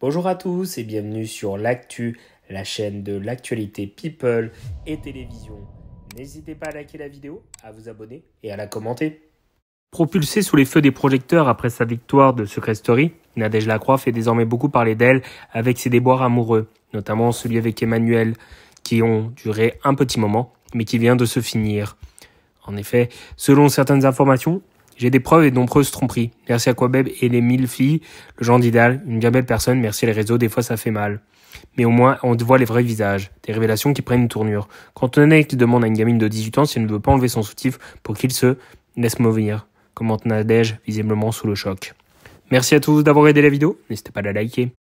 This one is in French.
Bonjour à tous et bienvenue sur l'actu, la chaîne de l'actualité people et télévision. N'hésitez pas à liker la vidéo, à vous abonner et à la commenter. Propulsée sous les feux des projecteurs après sa victoire de Secret Story, Nadège Lacroix fait désormais beaucoup parler d'elle avec ses déboires amoureux, notamment celui avec Emmanuel, qui ont duré un petit moment, mais qui vient de se finir. En effet, selon certaines informations, j'ai des preuves et de nombreuses tromperies. Merci à Quabeb et les mille filles, le Jean Didal, une bien belle personne, merci les réseaux, des fois ça fait mal. Mais au moins, on voit les vrais visages, des révélations qui prennent une tournure. Quand on est qui demande à une gamine de 18 ans si elle ne veut pas enlever son soutif pour qu'il se laisse Comment commente Nadège, visiblement sous le choc. Merci à tous d'avoir aidé la vidéo, n'hésitez pas à la liker.